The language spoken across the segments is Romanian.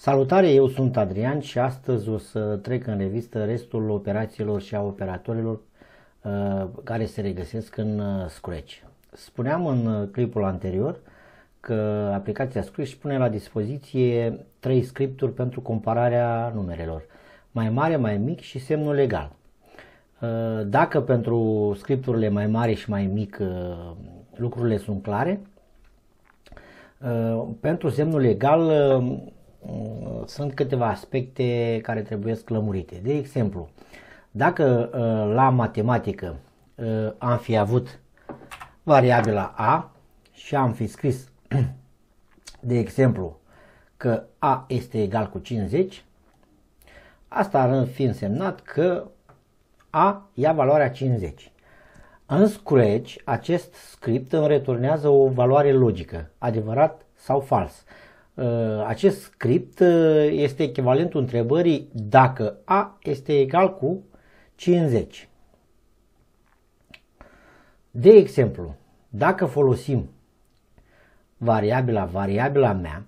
Salutare, eu sunt Adrian și astăzi o să trec în revistă restul operațiilor și a operatorilor uh, care se regăsesc în uh, Scratch. Spuneam în uh, clipul anterior că aplicația Scratch pune la dispoziție trei scripturi pentru compararea numerelor, mai mare, mai mic și semnul legal. Uh, dacă pentru scripturile mai mare și mai mic uh, lucrurile sunt clare, uh, pentru semnul legal Uh, sunt câteva aspecte care trebuie lămurite. De exemplu, dacă uh, la matematică uh, am fi avut variabila A și am fi scris, de exemplu, că A este egal cu 50, asta ar fi însemnat că A ia valoarea 50. În Scratch, acest script îmi returnează o valoare logică, adevărat sau fals. Uh, acest script uh, este echivalentul întrebării dacă A este egal cu 50. De exemplu, dacă folosim variabila variabila mea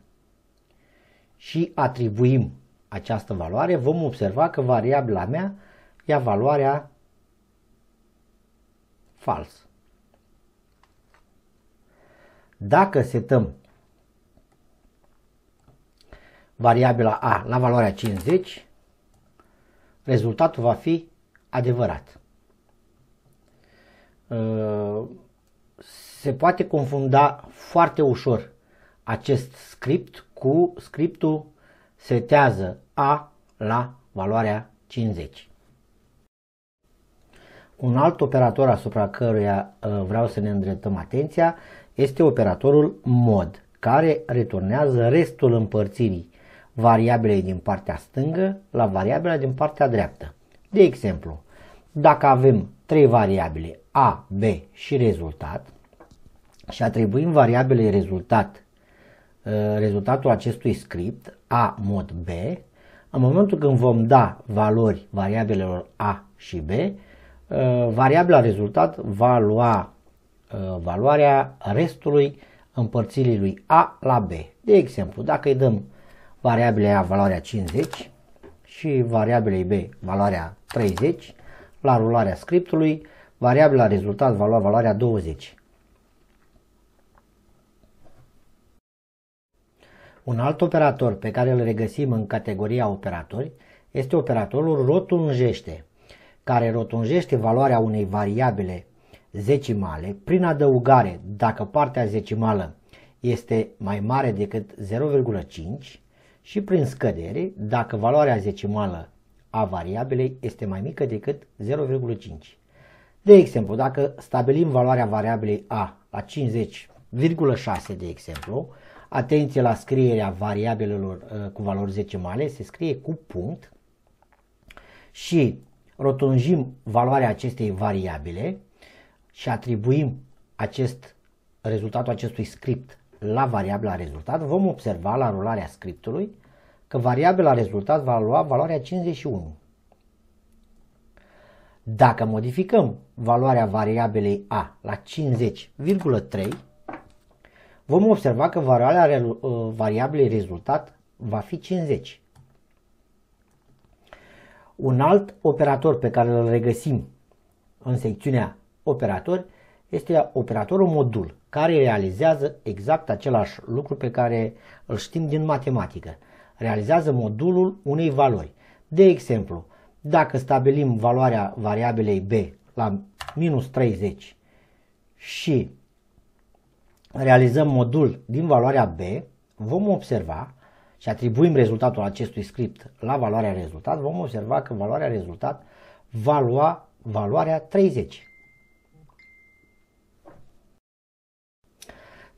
și atribuim această valoare, vom observa că variabila mea ia valoarea fals. Dacă setăm variabila A la valoarea 50, rezultatul va fi adevărat. Ă, se poate confunda foarte ușor acest script cu scriptul setează A la valoarea 50. Un alt operator asupra căruia ă, vreau să ne îndreptăm atenția este operatorul mod, care returnează restul împărțirii variabilei din partea stângă la variabila din partea dreaptă. De exemplu, dacă avem trei variabile A, B și rezultat și atribuim variabilei rezultat ă, rezultatul acestui script A mod B, în momentul când vom da valori variabilelor A și B, ă, variabila rezultat va lua ă, valoarea restului împărțirii lui A la B. De exemplu, dacă îi dăm variabilei A valoarea 50 și variabilei B valoarea 30, la rularea scriptului, variabila rezultat va lua valoarea 20. Un alt operator pe care îl regăsim în categoria operatori este operatorul rotunjește, care rotunjește valoarea unei variabile zecimale prin adăugare dacă partea zecimală este mai mare decât și prin scădere dacă valoarea zecimală a variabilei este mai mică decât 0,5. De exemplu, dacă stabilim valoarea variabilei A la 50,6 de exemplu, atenție la scrierea variabilelor uh, cu valori zecimale, se scrie cu punct și rotunjim valoarea acestei variabile și atribuim acest rezultatul acestui script la variabila rezultat, vom observa la rularea scriptului că variabila rezultat va lua valoarea 51. Dacă modificăm valoarea variabilei a la 50,3, vom observa că valoarea uh, variabilei rezultat va fi 50. Un alt operator pe care îl regăsim în secțiunea operatori este operatorul modul, care realizează exact același lucru pe care îl știm din matematică. Realizează modulul unei valori. De exemplu, dacă stabilim valoarea variabilei b la minus 30 și realizăm modul din valoarea b, vom observa și atribuim rezultatul acestui script la valoarea rezultat, vom observa că valoarea rezultat va lua valoarea 30.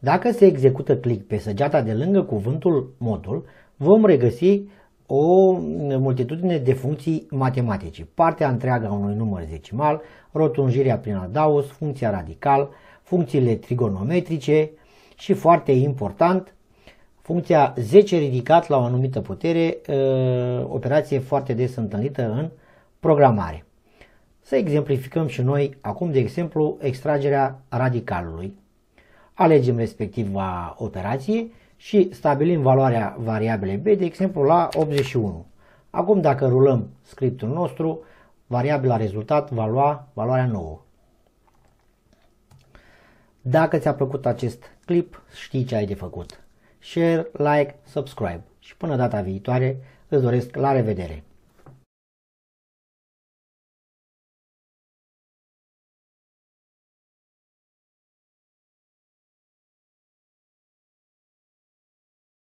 Dacă se execută click pe săgeata de lângă cuvântul modul, vom regăsi o multitudine de funcții matematice, partea întreagă a unui număr decimal, rotunjirea prin adaus, funcția radical, funcțiile trigonometrice și foarte important, funcția 10 ridicat la o anumită putere, ă, operație foarte des întâlnită în programare. Să exemplificăm și noi acum, de exemplu, extragerea radicalului. Alegem respectiva operație și stabilim valoarea variabilei B, de exemplu la 81. Acum dacă rulăm scriptul nostru, variabila rezultat va lua valoarea 9. Dacă ți-a plăcut acest clip, știi ce ai de făcut. Share, like, subscribe și până data viitoare îți doresc la revedere!